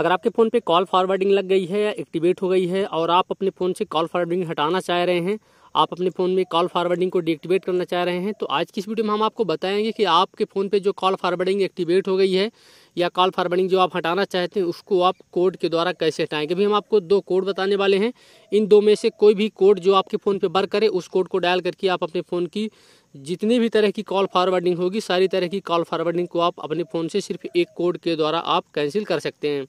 अगर आपके फ़ोन पे कॉल फॉरवर्डिंग लग गई है या एक्टिवेट हो गई है और आप अपने फ़ोन से कॉल फॉरवर्डिंग हटाना चाह रहे हैं आप अपने फ़ोन में कॉल फॉरवर्डिंग को डीएक्टिवेट करना चाह रहे हैं तो आज की इस वीडियो में हम आपको बताएंगे कि आपके फ़ोन पे जो कॉल फॉरवर्डिंग एक्टिवेट हो गई है या कॉल फारवर्डिंग जो आप हटाना चाहते हैं उसको आप कोड के द्वारा कैसे हटाएंगे अभी हम आपको दो कोड बताने वाले हैं इन दो में से कोई भी कोड जो आपके फ़ोन पे वर्क करे उस कोड को डायल करके आप अपने फ़ोन की जितनी भी तरह की कॉल फारवर्डिंग होगी सारी तरह की कॉल फारवर्डिंग को आप अपने फ़ोन से सिर्फ एक कोड के द्वारा आप कैंसिल कर सकते हैं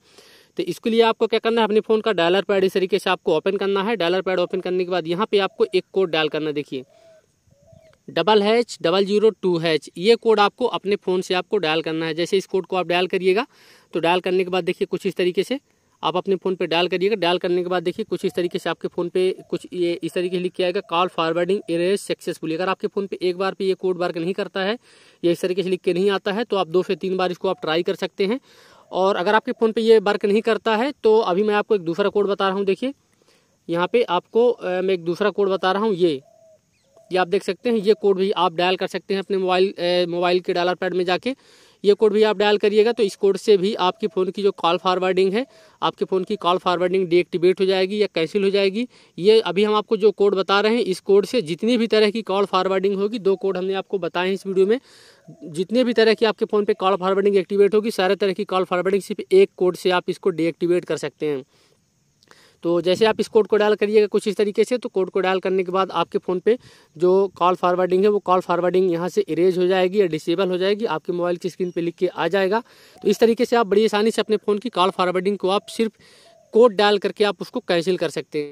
तो इसके लिए आपको क्या करना है अपने फ़ोन का डायलर पैड इस तरीके से आपको ओपन करना है डायलर पैड ओपन करने के बाद यहाँ पर आपको एक कोड डायल करना देखिए double hash double zero two hash ये कोड आपको अपने फ़ोन से आपको डायल करना है जैसे इस कोड को आप डायल करिएगा तो डायल करने के बाद देखिए कुछ इस तरीके से आप अपने फ़ोन पे डायल करिएगा डायल करने के बाद देखिए कुछ इस तरीके से आपके फ़ोन पे कुछ ये इस तरीके से लिख के आएगा कॉल फॉरवर्डिंग एरेज सक्सेसफुली अगर आपके फ़ोन पे एक बार पे ये कोड वर्क नहीं करता है या इस तरीके से लिख के नहीं आता है तो आप दो से तीन बार इसको आप ट्राई कर सकते हैं और अगर आपके फ़ोन पर ये वर्क नहीं करता है तो अभी मैं आपको एक दूसरा कोड बता रहा हूँ देखिए यहाँ पर आपको मैं एक दूसरा कोड बता रहा हूँ ये ये आप देख सकते हैं ये कोड भी आप डायल कर सकते हैं अपने मोबाइल मोबाइल के डालर पैड में जाके ये कोड भी आप डायल करिएगा तो इस कोड से भी आपके फ़ोन की जो कॉल फॉरवर्डिंग है आपके फ़ोन की कॉल फॉरवर्डिंग डीएक्टिवेट हो जाएगी या कैंसिल हो जाएगी ये अभी हम आपको जो कोड बता रहे हैं इस कोड से जितनी भी तरह की कॉल फॉरवर्डिंग होगी दो कोड हमने आपको बताए हैं इस वीडियो में जितने भी तरह की आपके फ़ोन पर कॉल फॉरवर्डिंग एक्टिवेट होगी सारे तरह की कॉल फॉरवर्डिंग सिर्फ एक कोड से आप इसको डीएक्टिवेट कर सकते हैं तो जैसे आप इस कोड को डायल करिएगा कुछ इस तरीके से तो कोड को डायल करने के बाद आपके फ़ोन पे जो कॉल फारवर्डिंग है वो कॉल फारवर्डिंग यहाँ से इरेज हो जाएगी या डिसेबल हो जाएगी आपके मोबाइल की स्क्रीन पर लिख के आ जाएगा तो इस तरीके से आप बड़ी आसानी से अपने फ़ोन की कॉल फारवर्डिंग को आप सिर्फ कोड डायल करके आप उसको कैंसिल कर सकते हैं